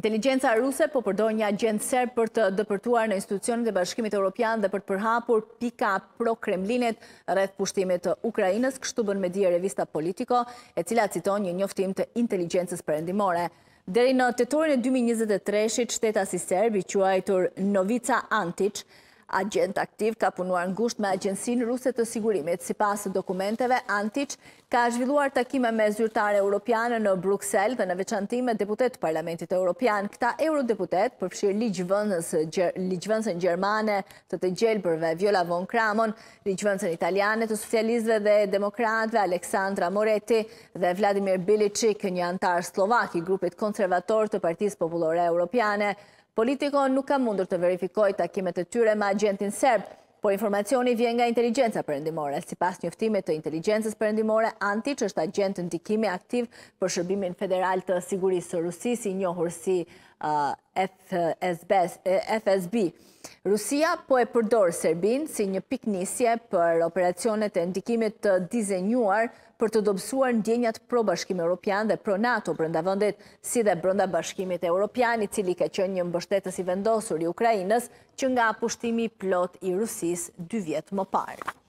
Inteligenca ruse po përdo një agent serb për të dëpërtuar në institucionit e bashkimit Europian dhe për të përhapur pika pro Kremlinit rreth pushtimit të Ukrajinës, kështu bën me dje revista politiko, e cila citon një njoftim të inteligencës përendimore. Deri në të e 2023-shit, shteta si serb i quajtur Novica Antic, Agent aktiv ka punuar në gusht me agjensin ruse të sigurimit, si pasë dokumenteve, Antic ka zhvilluar takime me zyrtare europiane në Bruxelles dhe në veçantime deputet parlamentit europian. Këta eurodeputet përfshirë ligjvënsën Gjermane të të gjelbërve, Viola von Kramon, ligjvënsën italiane të socializve dhe demokratve, Aleksandra Moreti dhe Vladimir Bilicik, një antar slovaki, grupit konservator të partiz populore europiane, Politiko nuk ka mundur të verifikoj takimet e tyre ma agentin serb. Por informacioni vjen nga inteligenca përëndimore. Si pas njëftime të inteligencës përëndimore, anti që është agent të ndikime aktiv për shërbimin federal të sigurisë rusi si njohur si uh, FSB. Rusia po e përdorë Serbin si një piknisje për operacionet e ndikimit të dizenjuar për të dobësuar ndjenjat pro e Europian dhe pro NATO brënda vëndet si dhe brënda bashkimit Europiani cili ka qënë një mbështetës i vendosur i Ukrajinës që nga pushtimi plot i Rusi. do Vietnã Viêt